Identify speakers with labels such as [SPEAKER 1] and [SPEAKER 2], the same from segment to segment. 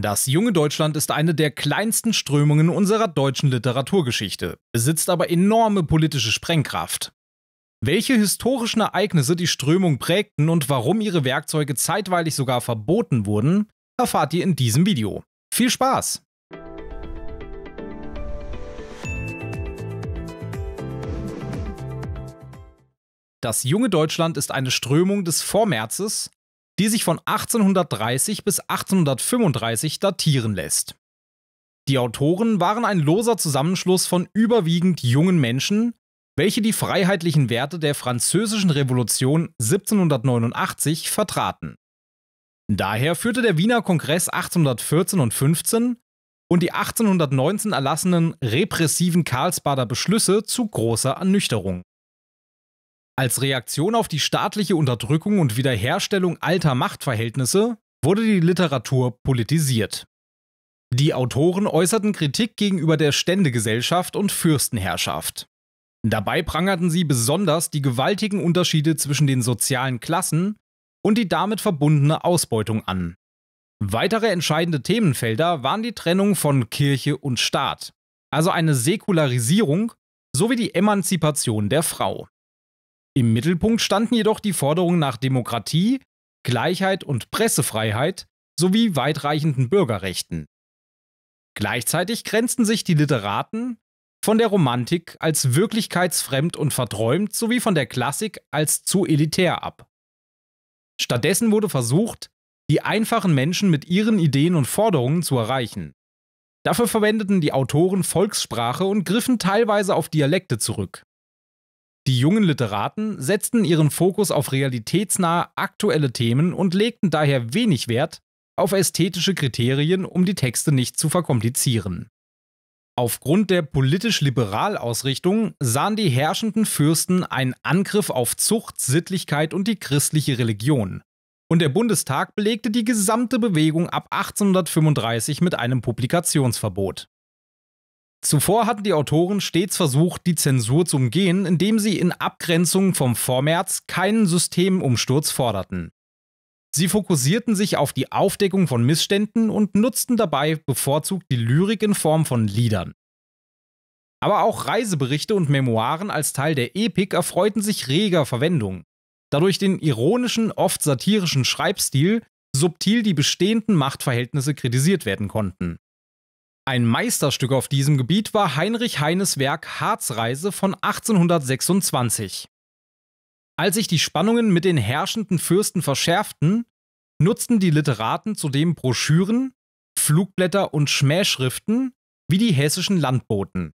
[SPEAKER 1] Das junge Deutschland ist eine der kleinsten Strömungen unserer deutschen Literaturgeschichte, besitzt aber enorme politische Sprengkraft. Welche historischen Ereignisse die Strömung prägten und warum ihre Werkzeuge zeitweilig sogar verboten wurden, erfahrt ihr in diesem Video. Viel Spaß! Das junge Deutschland ist eine Strömung des Vormärzes die sich von 1830 bis 1835 datieren lässt. Die Autoren waren ein loser Zusammenschluss von überwiegend jungen Menschen, welche die freiheitlichen Werte der Französischen Revolution 1789 vertraten. Daher führte der Wiener Kongress 1814 und 15 und die 1819 erlassenen repressiven Karlsbader Beschlüsse zu großer Ernüchterung. Als Reaktion auf die staatliche Unterdrückung und Wiederherstellung alter Machtverhältnisse wurde die Literatur politisiert. Die Autoren äußerten Kritik gegenüber der Ständegesellschaft und Fürstenherrschaft. Dabei prangerten sie besonders die gewaltigen Unterschiede zwischen den sozialen Klassen und die damit verbundene Ausbeutung an. Weitere entscheidende Themenfelder waren die Trennung von Kirche und Staat, also eine Säkularisierung sowie die Emanzipation der Frau. Im Mittelpunkt standen jedoch die Forderungen nach Demokratie, Gleichheit und Pressefreiheit sowie weitreichenden Bürgerrechten. Gleichzeitig grenzten sich die Literaten von der Romantik als wirklichkeitsfremd und verträumt sowie von der Klassik als zu elitär ab. Stattdessen wurde versucht, die einfachen Menschen mit ihren Ideen und Forderungen zu erreichen. Dafür verwendeten die Autoren Volkssprache und griffen teilweise auf Dialekte zurück. Die jungen Literaten setzten ihren Fokus auf realitätsnahe aktuelle Themen und legten daher wenig Wert auf ästhetische Kriterien, um die Texte nicht zu verkomplizieren. Aufgrund der politisch-liberal Ausrichtung sahen die herrschenden Fürsten einen Angriff auf Zucht, Sittlichkeit und die christliche Religion. Und der Bundestag belegte die gesamte Bewegung ab 1835 mit einem Publikationsverbot. Zuvor hatten die Autoren stets versucht, die Zensur zu umgehen, indem sie in Abgrenzung vom Vormärz keinen Systemumsturz forderten. Sie fokussierten sich auf die Aufdeckung von Missständen und nutzten dabei bevorzugt die Lyrik in Form von Liedern. Aber auch Reiseberichte und Memoiren als Teil der Epik erfreuten sich reger Verwendung, da durch den ironischen, oft satirischen Schreibstil subtil die bestehenden Machtverhältnisse kritisiert werden konnten. Ein Meisterstück auf diesem Gebiet war Heinrich Heines Werk Harzreise von 1826. Als sich die Spannungen mit den herrschenden Fürsten verschärften, nutzten die Literaten zudem Broschüren, Flugblätter und Schmähschriften wie die hessischen Landboten.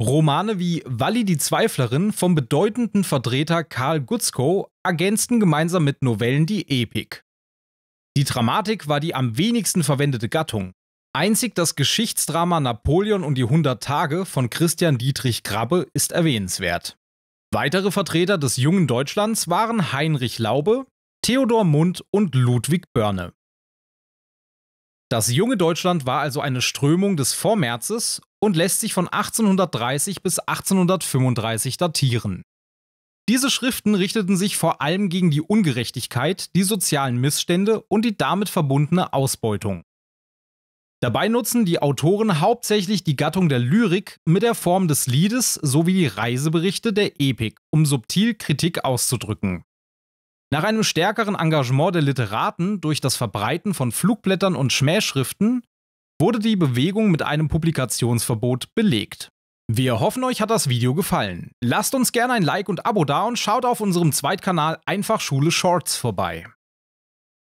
[SPEAKER 1] Romane wie Walli die Zweiflerin vom bedeutenden Vertreter Karl Gutzkow ergänzten gemeinsam mit Novellen die Epik. Die Dramatik war die am wenigsten verwendete Gattung. Einzig das Geschichtsdrama Napoleon und die 100 Tage von Christian Dietrich Grabbe ist erwähnenswert. Weitere Vertreter des jungen Deutschlands waren Heinrich Laube, Theodor Mund und Ludwig Börne. Das junge Deutschland war also eine Strömung des Vormärzes und lässt sich von 1830 bis 1835 datieren. Diese Schriften richteten sich vor allem gegen die Ungerechtigkeit, die sozialen Missstände und die damit verbundene Ausbeutung. Dabei nutzen die Autoren hauptsächlich die Gattung der Lyrik mit der Form des Liedes sowie die Reiseberichte der Epik, um subtil Kritik auszudrücken. Nach einem stärkeren Engagement der Literaten durch das Verbreiten von Flugblättern und Schmähschriften wurde die Bewegung mit einem Publikationsverbot belegt. Wir hoffen, euch hat das Video gefallen. Lasst uns gerne ein Like und Abo da und schaut auf unserem Zweitkanal Einfach Schule Shorts vorbei.